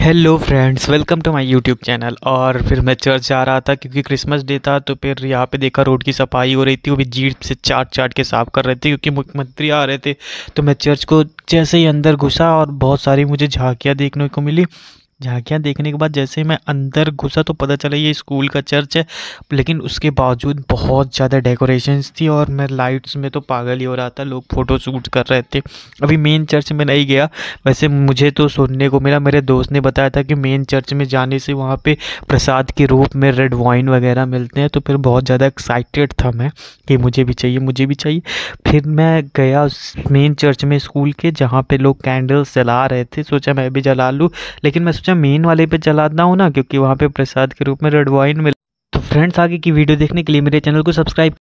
hello friends welcome to my YouTube channel और फिर मैं चर्च जा रहा था क्योंकि क्रिसमस डे था तो फिर यहाँ पे देखा रोड की सफाई हो रही थी वो भी जीप से चाट चाट के साफ कर रहे थे क्योंकि मुख्यमंत्री आ रहे थे तो मैं चर्च को जैसे ही अंदर घुसा और बहुत सारी मुझे झांकियाँ देखने को मिली झांकियाँ देखने के बाद जैसे मैं अंदर घुसा तो पता चला ये स्कूल का चर्च है लेकिन उसके बावजूद बहुत ज़्यादा डेकोरेशंस थी और मैं लाइट्स में तो पागल ही हो रहा था लोग फ़ोटो शूट कर रहे थे अभी मेन चर्च में नहीं गया वैसे मुझे तो सुनने को मिला मेरे दोस्त ने बताया था कि मेन चर्च में जाने से वहाँ पर प्रसाद के रूप में रेड वाइन वगैरह मिलते हैं तो फिर बहुत ज़्यादा एक्साइटेड था मैं कि मुझे भी चाहिए मुझे भी चाहिए फिर मैं गया उस मेन चर्च में स्कूल के जहाँ पर लोग कैंडल्स जला रहे थे सोचा मैं भी जला लूँ लेकिन मैं सोचा मेन वाले पे चला ना ना क्योंकि वहाँ पे प्रसाद के रूप में रेड वाइन मिल तो फ्रेंड्स आगे की वीडियो देखने के लिए मेरे चैनल को सब्सक्राइब